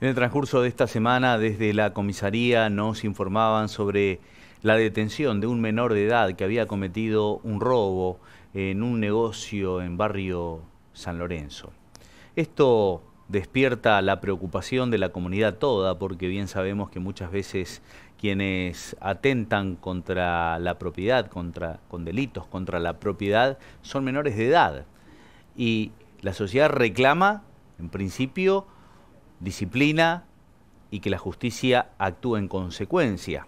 En el transcurso de esta semana, desde la comisaría nos informaban sobre la detención de un menor de edad que había cometido un robo en un negocio en barrio San Lorenzo. Esto despierta la preocupación de la comunidad toda, porque bien sabemos que muchas veces quienes atentan contra la propiedad, contra, con delitos contra la propiedad, son menores de edad. Y la sociedad reclama, en principio, disciplina y que la justicia actúe en consecuencia.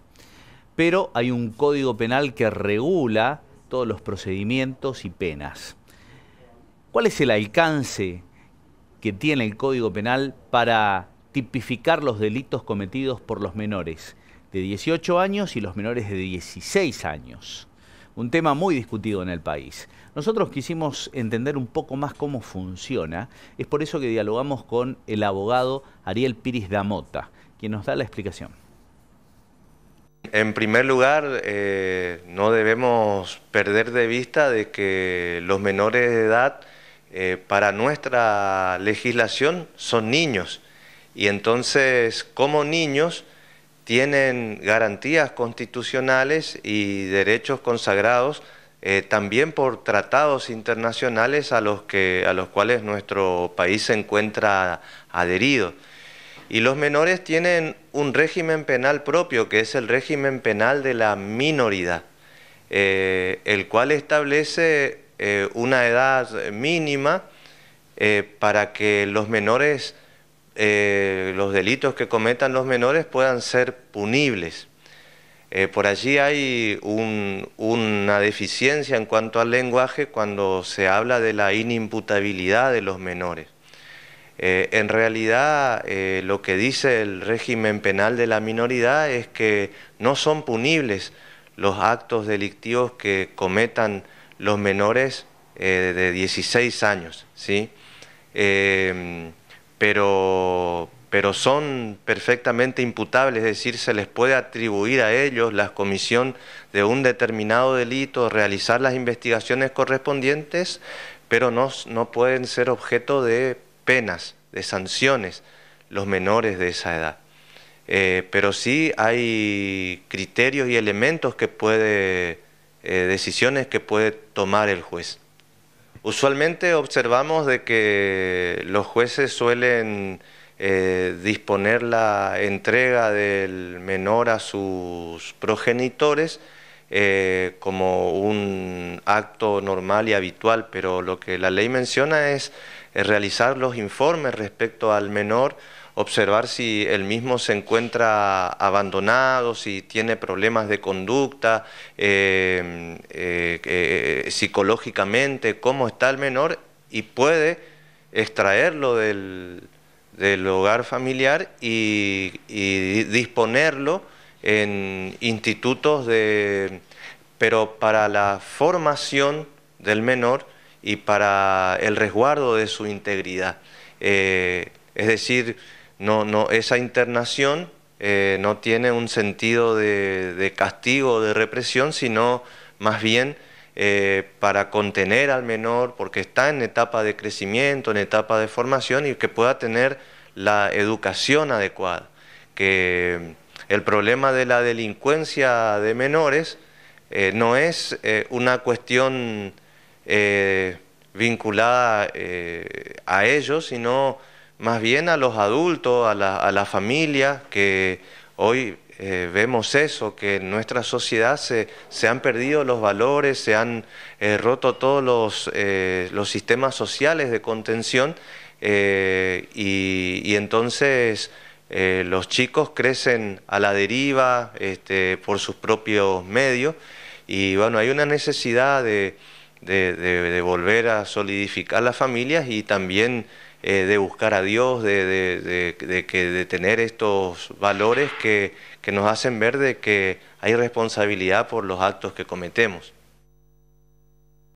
Pero hay un código penal que regula todos los procedimientos y penas. ¿Cuál es el alcance que tiene el Código Penal para tipificar los delitos cometidos por los menores de 18 años y los menores de 16 años? un tema muy discutido en el país. Nosotros quisimos entender un poco más cómo funciona, es por eso que dialogamos con el abogado Ariel Piris Damota, quien nos da la explicación. En primer lugar, eh, no debemos perder de vista de que los menores de edad eh, para nuestra legislación son niños y entonces como niños tienen garantías constitucionales y derechos consagrados eh, también por tratados internacionales a los, que, a los cuales nuestro país se encuentra adherido. Y los menores tienen un régimen penal propio, que es el régimen penal de la minoridad, eh, el cual establece eh, una edad mínima para que los menores eh, los delitos que cometan los menores puedan ser punibles. Eh, por allí hay una deficiencia en cuanto al lenguaje cuando se habla de la inimputabilidad de los menores. Eh, en realidad, lo que dice el régimen penal de la minoridad es que no son punibles los actos delictivos que cometan los menores de 16 años. ¿sí? pero, son perfectamente imputables, es decir, se les puede atribuir a ellos la comisión de un determinado delito, realizar las investigaciones correspondientes, pero no, pueden ser objeto de penas, de sanciones, los menores de esa edad. Eh, pero sí hay criterios y elementos que puede, eh, decisiones que puede tomar el juez. Usualmente observamos de que los jueces suelen eh, disponer la entrega del menor a sus progenitores eh, como un acto normal y habitual, pero lo que la ley menciona es eh, realizar los informes respecto al menor, observar si el mismo se encuentra abandonado, si tiene problemas de conducta, em, eh, eh, eh, psicológicamente, cómo está el menor y puede extraerlo del, hogar familiar y, y, disponerlo en institutos de, pero para la formación del menor y para el resguardo de su integridad. es decir, no, esa internación eh, no tiene un sentido de, castigo o de represión, sino más bien eh, para contener al menor, porque está en etapa de crecimiento, en etapa de formación y que pueda tener la educación adecuada. Que mm, el problema de la delincuencia de menores eh, no es una cuestión vinculada a ellos, sino más bien a los adultos, a la, familia, que hoy eh, vemos eso, que en nuestra sociedad se, han perdido los valores, se han eh, roto todos los, eh, los, sistemas sociales de contención y, entonces los chicos crecen a la deriva este, por sus propios medios y bueno, hay una necesidad de volver a solidificar las familias y también... Eh, de buscar a Dios, de, de, de, que, de, tener estos valores que, que nos hacen ver de que hay responsabilidad por los actos que cometemos.